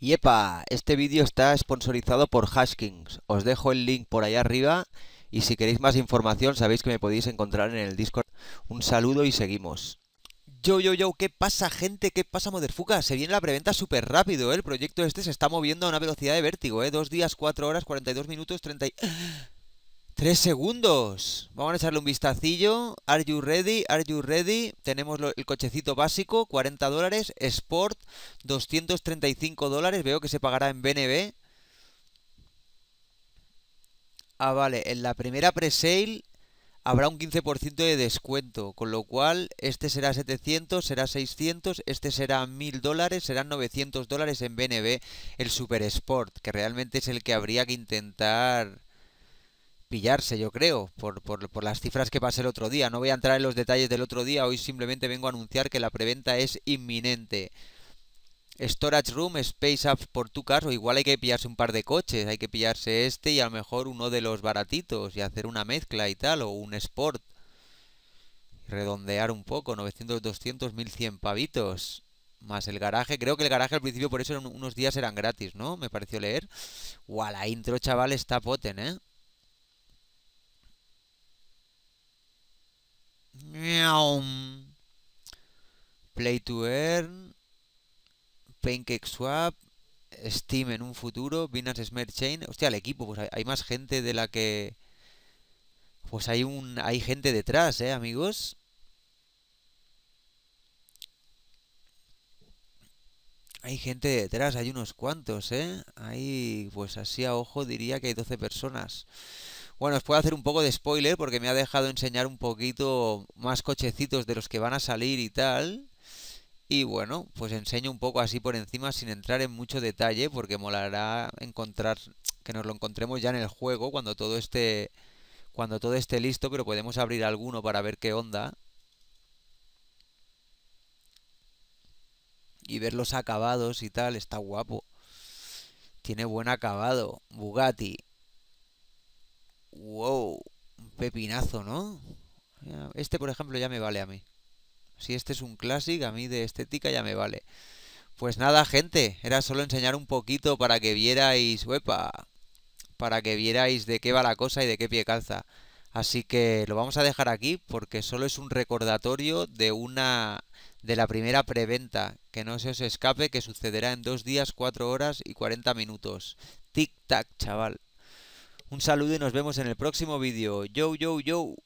¡Yepa! este vídeo está sponsorizado por Haskings. Os dejo el link por allá arriba y si queréis más información sabéis que me podéis encontrar en el Discord. Un saludo y seguimos. Yo, yo, yo, ¿qué pasa gente? ¿Qué pasa, moderfuca? Se viene la preventa súper rápido, ¿eh? El proyecto este se está moviendo a una velocidad de vértigo, ¿eh? Dos días, cuatro horas, cuarenta y dos minutos, treinta Y... Tres segundos. Vamos a echarle un vistacillo. Are you ready? Are you ready? Tenemos el cochecito básico, 40 dólares. Sport, 235 dólares. Veo que se pagará en BNB. Ah, vale. En la primera presale habrá un 15% de descuento, con lo cual este será 700, será 600, este será 1000 dólares, serán 900 dólares en BNB el Super Sport, que realmente es el que habría que intentar pillarse, yo creo, por, por, las cifras que pasé el otro día. No voy a entrar en los detalles del otro día, hoy simplemente vengo a anunciar que la preventa es inminente. Storage Room, Space Up por tu caso, igual hay que pillarse un par de coches, hay que pillarse este y a lo mejor uno de los baratitos y hacer una mezcla y tal, o un Sport. Redondear un poco, 900, 200, 1100 pavitos más el garaje. Creo que el garaje al principio por eso unos días eran gratis, ¿no? Me pareció leer. ¡Wow! la intro, chaval, está poten, ¿eh? Play to Earn. swap Steam en un futuro. Binance Smart Chain. Hostia, el equipo. Pues hay, más gente de la que. Pues hay un. hay gente detrás, eh, amigos. Hay gente detrás, hay unos cuantos, ¿eh? Hay, pues así a ojo diría que hay 12 personas. Bueno, os puedo hacer un poco de spoiler porque me ha dejado enseñar un poquito más cochecitos de los que van a salir y tal. Y bueno, pues enseño un poco así por encima sin entrar en mucho detalle porque molará encontrar que nos lo encontremos ya en el juego cuando todo esté cuando todo esté listo, pero podemos abrir alguno para ver qué onda. Y ver los acabados y tal, está guapo. Tiene buen acabado. Bugatti. Wow, un pepinazo, ¿no? Este, por ejemplo, ya me vale a mí. Si este es un clásico, a mí de estética ya me vale. Pues nada, gente, era solo enseñar un poquito para que vierais, huepa. para que vierais de qué va la cosa y de qué pie calza. Así que lo vamos a dejar aquí porque solo es un recordatorio de una de la primera preventa, que no se os escape que sucederá en dos días, cuatro horas y cuarenta minutos. Tic tac, chaval. Un saludo y nos vemos en el próximo vídeo. Yo, yo, yo.